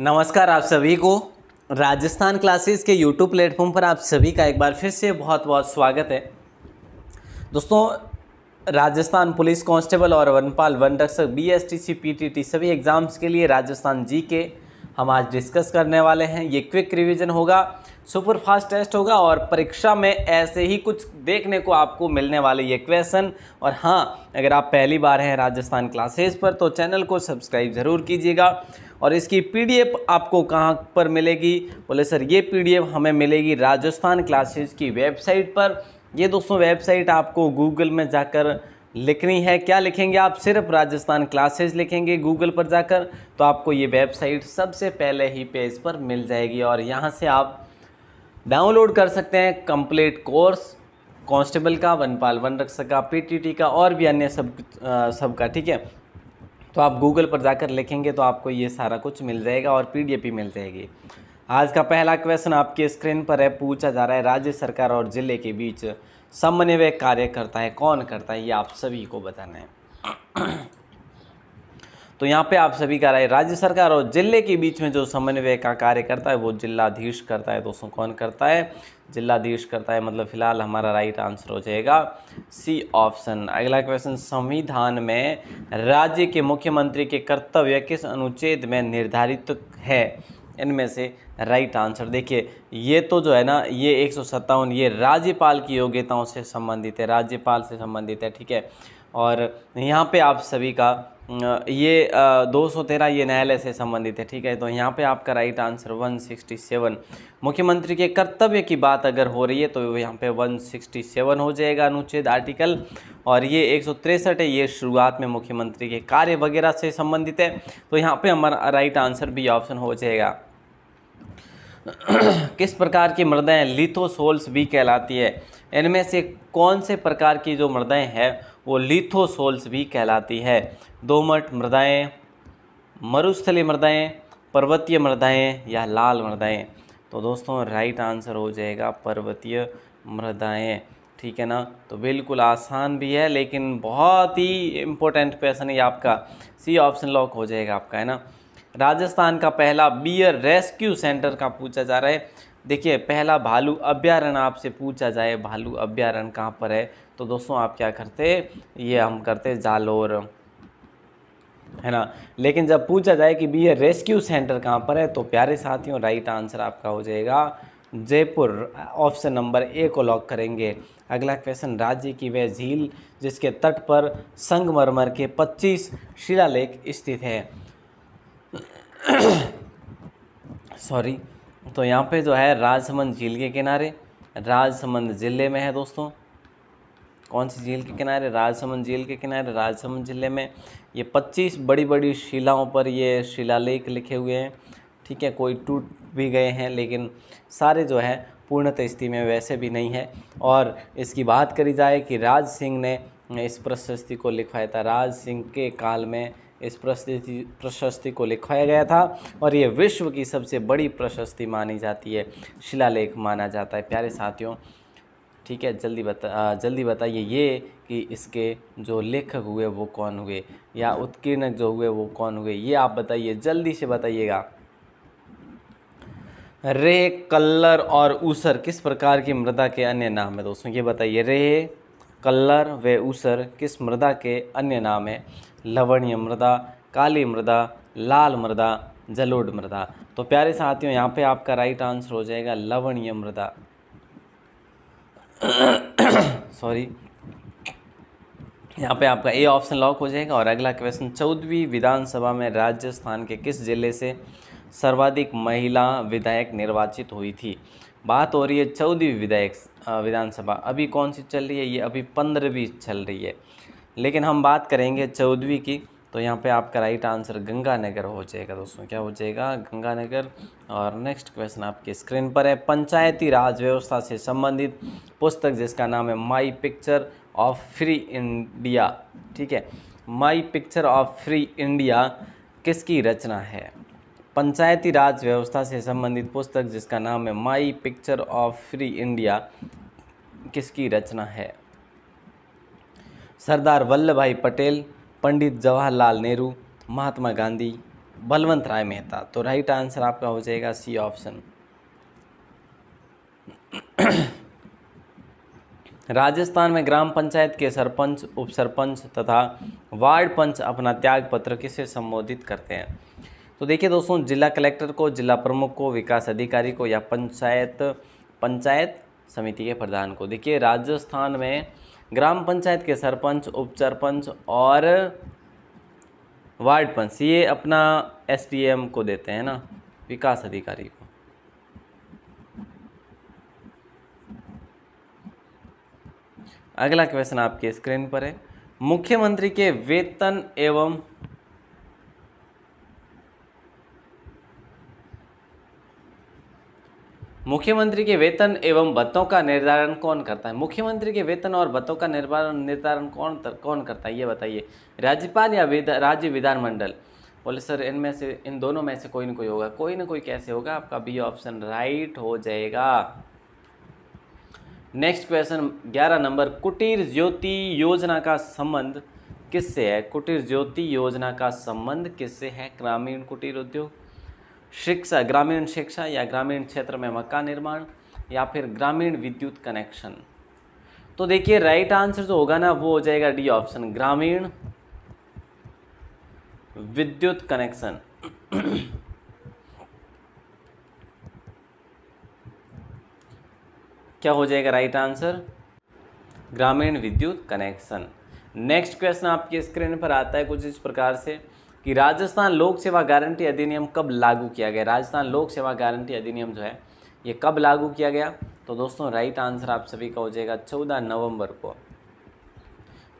नमस्कार आप सभी को राजस्थान क्लासेस के यूट्यूब प्लेटफॉर्म पर आप सभी का एक बार फिर से बहुत बहुत स्वागत है दोस्तों राजस्थान पुलिस कांस्टेबल और वनपाल वन रक्षक B S T C P T T सभी एग्ज़ाम्स के लिए राजस्थान जी के हम आज डिस्कस करने वाले हैं ये क्विक रिवीजन होगा सुपर फास्ट टेस्ट होगा और परीक्षा में ऐसे ही कुछ देखने को आपको मिलने वाले ये क्वेश्चन और हाँ अगर आप पहली बार हैं राजस्थान क्लासेस पर तो चैनल को सब्सक्राइब ज़रूर कीजिएगा और इसकी पीडीएफ आपको कहाँ पर मिलेगी बोले सर ये पीडीएफ हमें मिलेगी राजस्थान क्लासेज की वेबसाइट पर ये दोस्तों वेबसाइट आपको गूगल में जाकर लिखनी है क्या लिखेंगे आप सिर्फ राजस्थान क्लासेज लिखेंगे गूगल पर जाकर तो आपको ये वेबसाइट सबसे पहले ही पेज पर मिल जाएगी और यहाँ से आप डाउनलोड कर सकते हैं कंप्लीट कोर्स कांस्टेबल का वनपाल वन रक्षक का पीटीटी का और भी अन्य सब आ, सब का ठीक है तो आप गूगल पर जाकर लिखेंगे तो आपको ये सारा कुछ मिल जाएगा और पी मिल जाएगी आज का पहला क्वेश्चन आपके स्क्रीन पर है पूछा जा रहा है राज्य सरकार और जिले के बीच समन्वय कार्य करता है कौन करता है ये आप सभी को बताना है तो यहाँ पे आप सभी का राय राज्य सरकार और जिले के बीच में जो समन्वय का कार्य करता है वो जिलाधीश करता है दोस्तों कौन करता है जिलाधीश करता है मतलब फिलहाल हमारा राइट आंसर हो जाएगा सी ऑप्शन अगला क्वेश्चन संविधान में राज्य के मुख्यमंत्री के कर्तव्य किस अनुच्छेद में निर्धारित है इनमें से राइट आंसर देखिए ये तो जो है ना ये एक ये राज्यपाल की योग्यताओं से संबंधित है राज्यपाल से संबंधित है ठीक है और यहाँ पे आप सभी का ये दो सौ तेरह ये न्यायालय से संबंधित है ठीक है तो यहाँ पे आपका राइट आंसर 167 मुख्यमंत्री के कर्तव्य की बात अगर हो रही है तो यहाँ पे 167 हो जाएगा अनुच्छेद आर्टिकल और ये एक है ये शुरुआत में मुख्यमंत्री के कार्य वगैरह से संबंधित है तो यहाँ पे हमारा राइट आंसर भी ऑप्शन हो जाएगा किस प्रकार की मृदाएँ लिथोसोल्स भी कहलाती है इनमें से कौन से प्रकार की जो मृदाएँ हैं वो लिथोसोल्स भी कहलाती है दोमट मृदाएँ मरुस्थली मृदाएँ पर्वतीय मृदाएँ या लाल मृदाएँ तो दोस्तों राइट आंसर हो जाएगा पर्वतीय मृदाएँ ठीक है ना तो बिल्कुल आसान भी है लेकिन बहुत ही इम्पोर्टेंट क्वेश्चन है आपका सी ऑप्शन लॉक हो जाएगा आपका है ना राजस्थान का पहला बियर रेस्क्यू सेंटर का पूछा जा रहा है देखिए पहला भालू अभ्यारण आपसे पूछा जाए भालू अभ्यारण कहाँ पर है तो दोस्तों आप क्या करते ये हम करते जालोर है ना लेकिन जब पूछा जाए कि बियर रेस्क्यू सेंटर कहाँ पर है तो प्यारे साथियों राइट आंसर आपका हो जाएगा जयपुर ऑप्शन नंबर ए को लॉक करेंगे अगला क्वेश्चन राज्य की वह झील जिसके तट पर संगमरमर के 25 शिलालेख स्थित है सॉरी तो यहाँ पे जो है राजसमंद झील के किनारे राजसमंद ज़िले में है दोस्तों कौन सी झील के किनारे राजसमंद झील के किनारे राजसमंद ज़िले में ये 25 बड़ी बड़ी शिलाओं पर ये शिलालेख लिखे हुए हैं ठीक है कोई टूट भी गए हैं लेकिन सारे जो है पूर्णतः स्थिति में वैसे भी नहीं है और इसकी बात करी जाए कि राज सिंह ने इस प्रशस्ति को लिखवाया था राज सिंह के काल में इस प्रशस्ति प्रशस्ति को लिखवाया गया था और ये विश्व की सबसे बड़ी प्रशस्ति मानी जाती है शिलालेख माना जाता है प्यारे साथियों ठीक है जल्दी बता जल्दी बताइए ये कि इसके जो लेखक हुए वो कौन हुए या उत्कीर्णक जो हुए वो कौन हुए ये आप बताइए जल्दी से बताइएगा रे कल्लर और ऊसर किस प्रकार की मृदा के अन्य नाम है दोस्तों ये बताइए रे कल्लर व ऊसर किस मृदा के अन्य नाम है लवणीय मृदा काली मृदा लाल मृदा जलोढ़ मृदा तो प्यारे साथियों यहाँ पे आपका राइट आंसर हो जाएगा लवणीय मृदा सॉरी यहाँ पे आपका ए ऑप्शन लॉक हो जाएगा और अगला क्वेश्चन चौदहवीं विधानसभा में राजस्थान के किस जिले से सर्वाधिक महिला विधायक निर्वाचित हुई थी बात हो रही है चौदहवीं विधायक विधानसभा अभी कौन सी चल रही है ये अभी पंद्रहवीं चल रही है लेकिन हम बात करेंगे चौदहवीं की तो यहाँ पे आपका राइट आंसर गंगानगर हो जाएगा दोस्तों क्या हो जाएगा गंगानगर और नेक्स्ट क्वेश्चन आपके स्क्रीन पर है पंचायती राज व्यवस्था से संबंधित पुस्तक जिसका नाम है my picture of free India ठीक है my picture of free India किसकी रचना है पंचायती राज व्यवस्था से संबंधित पुस्तक जिसका नाम है my picture of free India किसकी रचना है सरदार वल्लभ भाई पटेल पंडित जवाहरलाल नेहरू महात्मा गांधी बलवंत राय मेहता तो राइट आंसर आपका हो जाएगा सी ऑप्शन राजस्थान में ग्राम पंचायत के सरपंच उप सरपंच तथा वार्ड पंच अपना त्याग पत्र किसे संबोधित करते हैं तो देखिए दोस्तों जिला कलेक्टर को जिला प्रमुख को विकास अधिकारी को या पंचायत पंचायत समिति के प्रधान को देखिए राजस्थान में ग्राम पंचायत के सरपंच उप सरपंच और वार्ड पंच ये अपना एस को देते हैं ना विकास अधिकारी को अगला क्वेश्चन आपके स्क्रीन पर है मुख्यमंत्री के वेतन एवं मुख्यमंत्री के वेतन एवं भत्तों का निर्धारण कौन करता है मुख्यमंत्री के वेतन और भत्तों का निर्धारण निर्धारण कौन तर, कौन करता है ये बताइए राज्यपाल या राज्य विधानमंडल बोले सर इनमें से इन दोनों में से कोई ना कोई होगा कोई ना कोई कैसे होगा आपका बी ऑप्शन राइट हो जाएगा नेक्स्ट क्वेश्चन ग्यारह नंबर कुटीर ज्योति योजना का संबंध किससे है कुटीर ज्योति योजना का संबंध किससे है ग्रामीण कुटीर उद्योग शिक्षा ग्रामीण शिक्षा या ग्रामीण क्षेत्र में मकान निर्माण या फिर ग्रामीण विद्युत कनेक्शन तो देखिए राइट आंसर जो होगा ना वो हो जाएगा डी ऑप्शन ग्रामीण विद्युत कनेक्शन क्या हो जाएगा राइट आंसर ग्रामीण विद्युत कनेक्शन नेक्स्ट क्वेश्चन आपकी स्क्रीन पर आता है कुछ इस प्रकार से कि राजस्थान लोक सेवा गारंटी अधिनियम कब लागू किया गया राजस्थान लोक सेवा गारंटी अधिनियम जो है ये कब लागू किया गया तो दोस्तों राइट आंसर आप सभी का हो जाएगा चौदह नवंबर को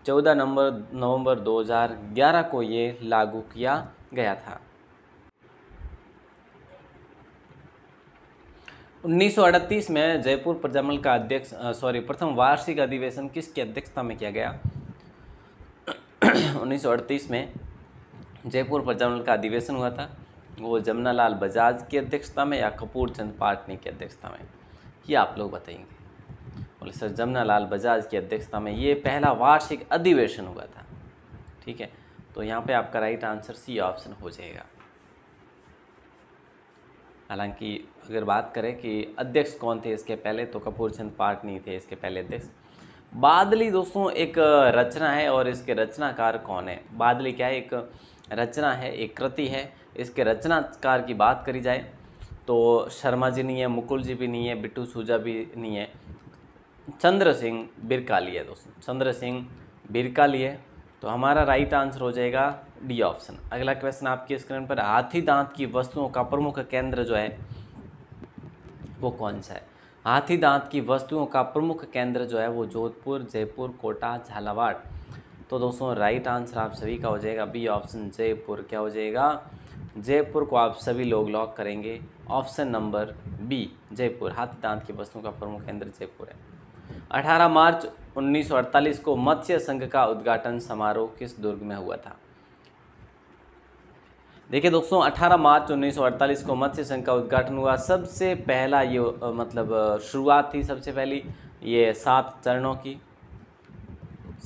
चौदह नवंबर नवंबर 2011 को ये लागू किया गया था 1938 में जयपुर प्रजामल का अध्यक्ष सॉरी प्रथम वार्षिक अधिवेशन किसकी अध्यक्षता में किया गया 1938 में जयपुर पर जनरल का अधिवेशन हुआ था वो लाल बजाज की अध्यक्षता में या कपूर चंद पाटनी की अध्यक्षता में ये आप लोग बताएंगे बोले सर लाल बजाज की अध्यक्षता में ये पहला वार्षिक अधिवेशन हुआ था ठीक है तो यहाँ पे आपका राइट आंसर सी ऑप्शन हो जाएगा हालांकि अगर बात करें कि अध्यक्ष कौन थे इसके पहले तो कपूर चंद पाटनी थे इसके पहले अध्यक्ष बादली दोस्तों एक रचना है और इसके रचनाकार कौन है बादली क्या है एक रचना है एक कृति है इसके रचनाकार की बात करी जाए तो शर्मा जी नहीं है मुकुल जी भी नहीं है बिट्टू सूजा भी नहीं है चंद्र सिंह बिरकाली है दोस्तों चंद्र सिंह बिरकाली है तो हमारा राइट आंसर हो जाएगा डी ऑप्शन अगला क्वेश्चन आपकी स्क्रीन पर हाथी दांत की वस्तुओं का प्रमुख केंद्र जो है वो कौन सा है हाथी दांत की वस्तुओं का प्रमुख केंद्र जो है वो जोधपुर जयपुर कोटा झालावाड़ तो दोस्तों राइट आंसर आप सभी का हो जाएगा बी ऑप्शन जयपुर क्या हो जाएगा जयपुर को आप सभी लोग लॉक करेंगे ऑप्शन नंबर बी जयपुर हाथी दांत की वस्तुओं का प्रमुख केंद्र जयपुर है 18 मार्च 1948 को मत्स्य संघ का उद्घाटन समारोह किस दुर्ग में हुआ था देखिए दोस्तों 18 मार्च 1948 को मत्स्य संघ का उद्घाटन हुआ सबसे पहला ये मतलब शुरुआत थी सबसे पहली ये सात चरणों की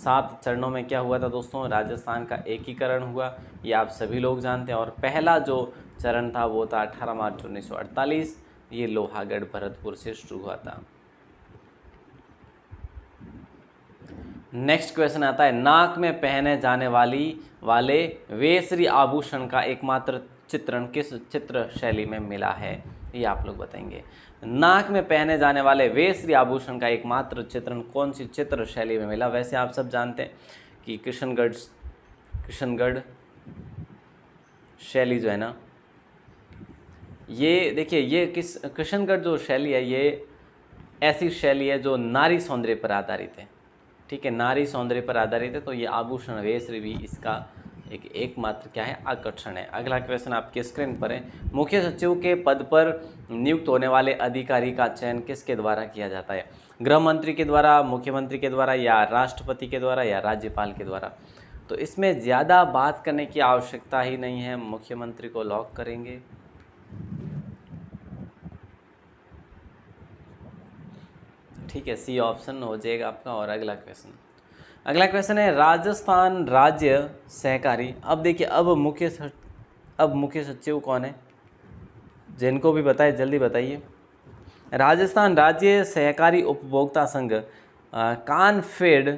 सात चरणों में क्या हुआ था दोस्तों राजस्थान का एकीकरण हुआ ये आप सभी लोग जानते हैं और पहला जो चरण था वो था 18 मार्च उन्नीस ये लोहागढ़ भरतपुर से शुरू हुआ था नेक्स्ट क्वेश्चन आता है नाक में पहने जाने वाली वाले वेसरी आभूषण का एकमात्र चित्रण किस चित्र शैली में मिला है ये आप लोग बताएंगे नाक में पहने जाने वाले वेश्री आभूषण का एकमात्र चित्रण कौन सी चित्र शैली में मिला वैसे आप सब जानते हैं कि किशनगढ़ किशनगढ़ शैली जो है ना ये देखिए ये किस किशनगढ़ जो शैली है ये ऐसी शैली है जो नारी सौंदर्य पर आधारित है ठीक है नारी सौंदर्य पर आधारित है तो ये आभूषण वेश्र भी इसका एक एकमात्र क्या है आकर्षण है अगला क्वेश्चन आपके स्क्रीन पर है मुख्य सचिव के पद पर नियुक्त होने वाले अधिकारी का चयन किसके द्वारा किया जाता है गृह मंत्री के द्वारा मुख्यमंत्री के द्वारा या राष्ट्रपति के द्वारा या राज्यपाल के द्वारा तो इसमें ज़्यादा बात करने की आवश्यकता ही नहीं है मुख्यमंत्री को लॉक करेंगे ठीक है सी ऑप्शन हो जाएगा आपका और अगला क्वेश्चन अगला क्वेश्चन है राजस्थान राज्य सहकारी अब देखिए अब मुख्य अब मुख्य सचिव कौन है जिनको भी बताए जल्दी बताइए राजस्थान राज्य सहकारी उपभोक्ता संघ कानफेड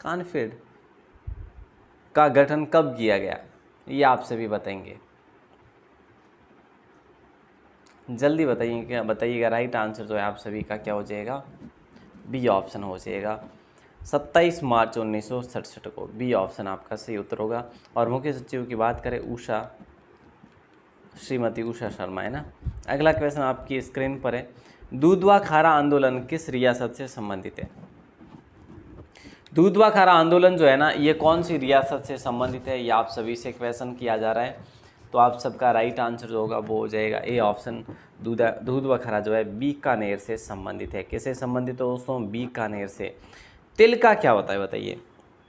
कानफेड का गठन कब किया गया ये आपसे भी बताएंगे जल्दी बताइए क्या बताइएगा राइट आंसर जो है आप सभी का क्या हो जाएगा बी ऑप्शन हो जाएगा 27 मार्च उन्नीस को बी ऑप्शन आपका सही उत्तर होगा और मुख्य सचिव की बात करें उषा श्रीमती उषा शर्मा है ना अगला क्वेश्चन आपकी स्क्रीन पर है दूधवा खारा आंदोलन किस रियासत से संबंधित है दूधवा खारा आंदोलन जो है ना ये कौन सी रियासत से संबंधित है ये आप सभी से क्वेश्चन किया जा रहा है तो आप सबका राइट आंसर जो होगा वो हो जाएगा ए ऑप्शन दूधा दूध बखरा जो है बीकानेर से संबंधित है किससे संबंधित है दोस्तों बीकानेर से तिल का क्या होता है बताइए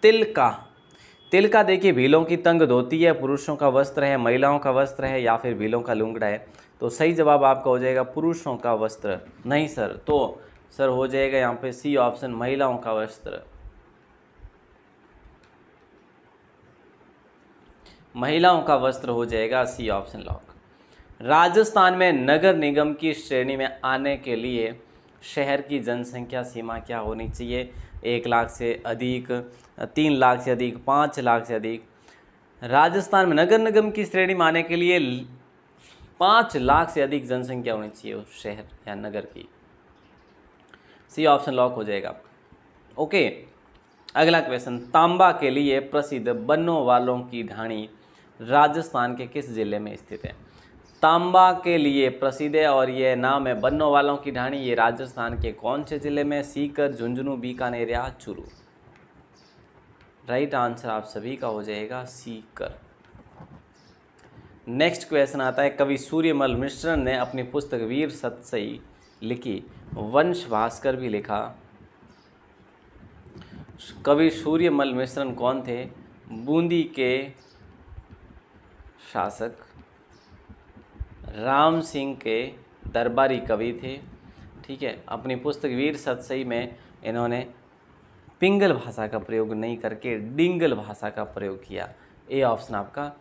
तिल का तिल का देखिए भीलों की तंग धोती है पुरुषों का वस्त्र है महिलाओं का वस्त्र है या फिर भीलों का लुंगड़ा है तो सही जवाब आपका हो जाएगा पुरुषों का वस्त्र नहीं सर तो सर हो जाएगा यहाँ पे सी ऑप्शन महिलाओं का वस्त्र महिलाओं का वस्त्र हो जाएगा सी ऑप्शन लॉक राजस्थान में नगर निगम की श्रेणी में आने के लिए शहर की जनसंख्या सीमा क्या होनी चाहिए एक लाख से अधिक तीन लाख से अधिक पाँच लाख से अधिक राजस्थान में नगर निगम की श्रेणी में आने के लिए पाँच लाख से अधिक जनसंख्या होनी चाहिए उस शहर या नगर की सी ऑप्शन लॉक हो जाएगा ओके अगला क्वेश्चन तांबा के लिए प्रसिद्ध बनों वालों की ढाणी राजस्थान के किस ज़िले में स्थित है तांबा के लिए प्रसिद्ध है और ये नाम है बन्नों वालों की ढाणी ये राजस्थान के कौन से ज़िले में सीकर झुंझुनू बीकानेर या चुरू राइट आंसर आप सभी का हो जाएगा सीकर नेक्स्ट क्वेश्चन आता है कवि सूर्यमल मिश्र ने अपनी पुस्तक वीर सतसई लिखी वंश भास्कर भी लिखा कवि सूर्यमल मिश्रन कौन थे बूंदी के शासक राम सिंह के दरबारी कवि थे ठीक है अपनी पुस्तक वीर सतसई में इन्होंने पिंगल भाषा का प्रयोग नहीं करके डिंगल भाषा का प्रयोग किया ए ऑप्शन आपका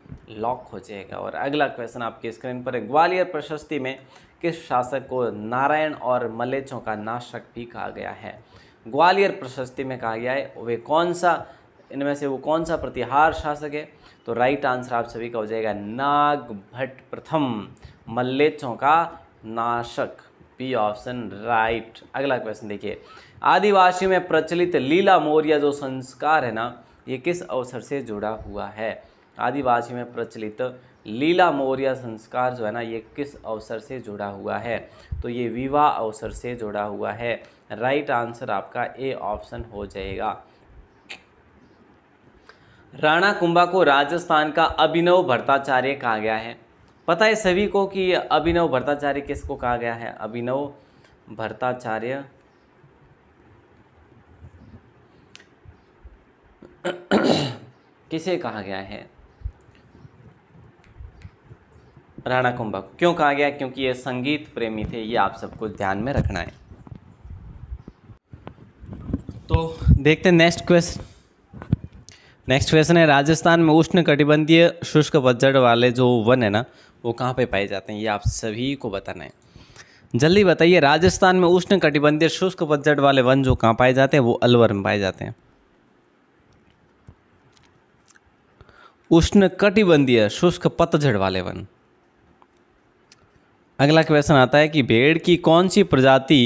लॉक हो जाएगा और अगला क्वेश्चन आपकी स्क्रीन पर है ग्वालियर प्रशस्ति में किस शासक को नारायण और मलेचों का नाशक भी कहा गया है ग्वालियर प्रशस्ति में कहा गया है वे कौन सा इनमें से वो कौन सा प्रतिहार शासक है तो राइट आंसर आप सभी का हो जाएगा नाग भट्ट प्रथम मल्लेचों का नाशक बी ऑप्शन राइट अगला क्वेश्चन देखिए आदिवासियों में प्रचलित लीला मौर्य जो संस्कार है ना ये किस अवसर से जुड़ा हुआ है आदिवासियों में प्रचलित लीला मौर्य संस्कार जो है ना ये किस अवसर से जुड़ा हुआ है तो ये विवाह अवसर से जुड़ा हुआ है राइट आंसर आपका ए ऑप्शन हो जाएगा राणा कुंभा को राजस्थान का अभिनव भट्टाचार्य कहा गया है पता है सभी को कि अभिनव भट्टाचार्य किसको कहा गया है अभिनव भट्टाचार्य किसे कहा गया है राणा कुंभा क्यों कहा गया क्योंकि ये संगीत प्रेमी थे ये आप सबको ध्यान में रखना है तो देखते नेक्स्ट क्वेश्चन नेक्स्ट क्वेश्चन है राजस्थान में उष्ण कटिबंधीय शुष्क पतझड़ वाले जो वन है ना वो कहाँ पे पाए जाते हैं ये आप सभी को बताना है जल्दी बताइए राजस्थान में उष्ण कटिबंधीय शुष्क पतझड़ वाले वन जो कहाँ पाए जाते हैं वो अलवर में पाए जाते हैं उष्ण कटिबंधीय शुष्क पतझड़ वाले वन अगला क्वेश्चन आता है कि भेड़ की कौन सी प्रजाति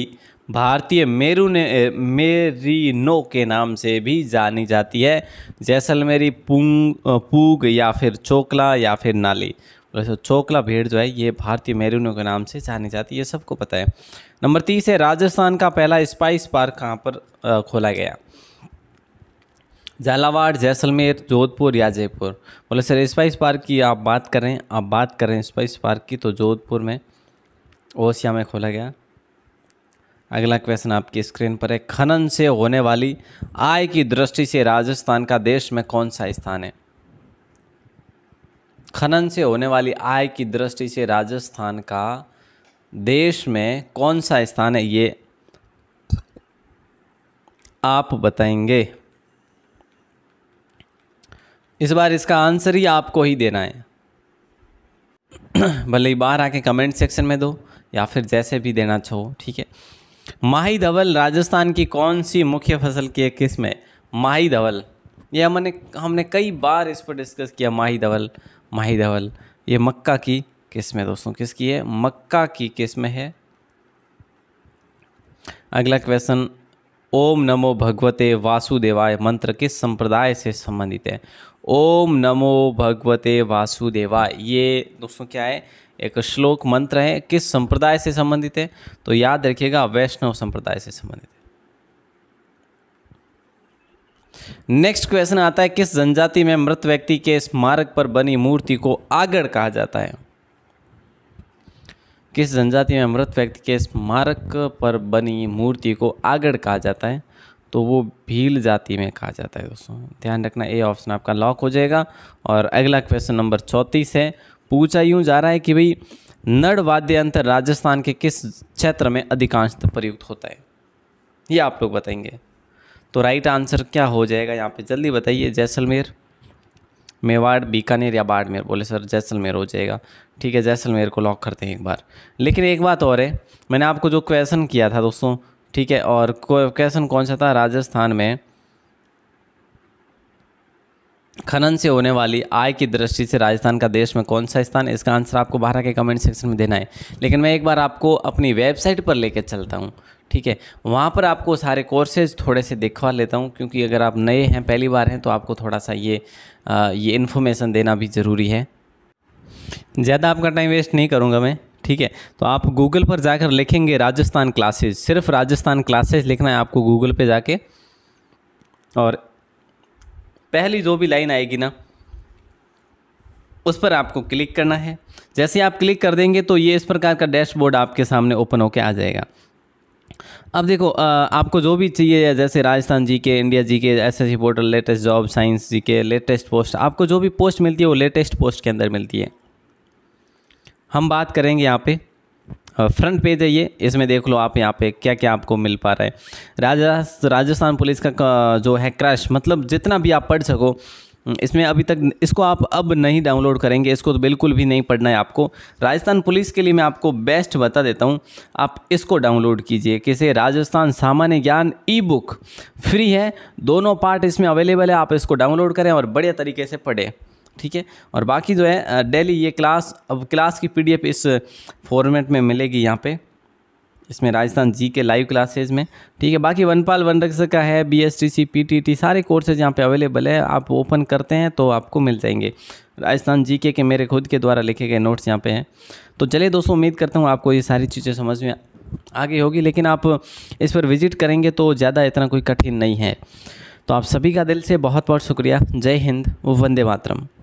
भारतीय मेरू ने मेरिनो के नाम से भी जानी जाती है जैसलमेरी पुंग पूग या फिर चोकला या फिर नाली वैसे चोकला भेड़ जो है ये भारतीय मेरिनो के नाम से जानी जाती है ये सबको पता है नंबर तीस है राजस्थान का पहला स्पाइस पार्क कहाँ पर खोला गया झालावाड़ जैसलमेर जोधपुर या जयपुर बोले सर स्पाइस पार्क की आप बात करें आप बात करें स्पाइस पार्क की तो जोधपुर में ओसिया में खोला गया अगला क्वेश्चन आपकी स्क्रीन पर है खनन से होने वाली आय की दृष्टि से राजस्थान का देश में कौन सा स्थान है खनन से होने वाली आय की दृष्टि से राजस्थान का देश में कौन सा स्थान है ये आप बताएंगे इस बार इसका आंसर ही आपको ही देना है भले ही बाहर आके कमेंट सेक्शन में दो या फिर जैसे भी देना चाहो ठीक है माही धवल राजस्थान की कौन सी मुख्य फसल की एक किस्म है माही धवल ये हमने हमने कई बार इस पर डिस्कस किया माही धवल माही धवल ये मक्का की किस्म है दोस्तों किसकी है मक्का की किस्म है अगला क्वेश्चन ओम नमो भगवते वासुदेवाय मंत्र किस संप्रदाय से संबंधित है ओम नमो भगवते वासुदेवाय ये दोस्तों क्या है एक श्लोक मंत्र है किस संप्रदाय से संबंधित है तो याद रखिएगा वैष्णव संप्रदाय से संबंधित है नेक्स्ट क्वेश्चन आता है किस जनजाति में मृत व्यक्ति के स्मारक पर बनी मूर्ति को आगड़ कहा जाता है किस जनजाति में मृत व्यक्ति के स्मारक पर बनी मूर्ति को आगड़ कहा जाता है तो वो भील जाति में कहा जाता है दोस्तों ध्यान रखना ए ऑप्शन आपका लॉक हो जाएगा और अगला क्वेश्चन नंबर चौंतीस है पूछा यूँ जा रहा है कि भाई नड़ वाद्य यंत्र राजस्थान के किस क्षेत्र में अधिकांशतः प्रयुक्त होता है ये आप लोग बताएंगे तो राइट आंसर क्या हो जाएगा यहाँ पे जल्दी बताइए जैसलमेर मेवाड़ बीकानेर या बाड़मेर बोले सर जैसलमेर हो जाएगा ठीक है जैसलमेर को लॉक करते हैं एक बार लेकिन एक बात और है मैंने आपको जो क्वेश्चन किया था दोस्तों ठीक है और क्वेश्चन कौन सा था राजस्थान में खनन से होने वाली आय की दृष्टि से राजस्थान का देश में कौन सा स्थान इसका आंसर आपको बाहर के कमेंट सेक्शन में देना है लेकिन मैं एक बार आपको अपनी वेबसाइट पर लेकर चलता हूँ ठीक है वहाँ पर आपको सारे कोर्सेज थोड़े से दिखवा लेता हूँ क्योंकि अगर आप नए हैं पहली बार हैं तो आपको थोड़ा सा ये आ, ये इन्फॉर्मेशन देना भी ज़रूरी है ज़्यादा आपका टाइम वेस्ट नहीं करूँगा मैं ठीक है तो आप गूगल पर जाकर लिखेंगे राजस्थान क्लासेज सिर्फ राजस्थान क्लासेज लिखना है आपको गूगल पर जाके और पहली जो भी लाइन आएगी ना उस पर आपको क्लिक करना है जैसे आप क्लिक कर देंगे तो ये इस प्रकार का डैशबोर्ड आपके सामने ओपन होकर आ जाएगा अब देखो आपको जो भी चाहिए जैसे राजस्थान जी के India G K S S C portal latest job science G K latest post आपको जो भी पोस्ट मिलती है वो लेटेस्ट पोस्ट के अंदर मिलती है हम बात करेंगे यहाँ पे फ्रंट पेज है ये इसमें देख लो आप यहाँ पे क्या क्या आपको मिल पा रहा है राजस्थ राजस्थान पुलिस का जो है क्रैश मतलब जितना भी आप पढ़ सको इसमें अभी तक इसको आप अब नहीं डाउनलोड करेंगे इसको तो बिल्कुल भी नहीं पढ़ना है आपको राजस्थान पुलिस के लिए मैं आपको बेस्ट बता देता हूँ आप इसको डाउनलोड कीजिए किसे राजस्थान सामान्य ज्ञान ई बुक फ्री है दोनों पार्ट इसमें अवेलेबल है आप इसको डाउनलोड करें और बढ़िया तरीके से पढ़ें ठीक है और बाकी जो है डेली ये क्लास अब क्लास की पीडीएफ इस फॉर्मेट में मिलेगी यहाँ पे इसमें राजस्थान जी के लाइव क्लासेज में ठीक है बाकी वनपाल वन रक्षक का है B S T C P T T सारे कोर्सेज यहाँ पे अवेलेबल है आप ओपन करते हैं तो आपको मिल जाएंगे राजस्थान जी के, के मेरे खुद के द्वारा लिखे गए नोट्स यहाँ पे हैं तो चलिए दोस्तों उम्मीद करता हूँ आपको ये सारी चीज़ें समझ में आगे होगी लेकिन आप इस पर विजिट करेंगे तो ज़्यादा इतना कोई कठिन नहीं है तो आप सभी का दिल से बहुत बहुत शुक्रिया जय हिंद वंदे मातरम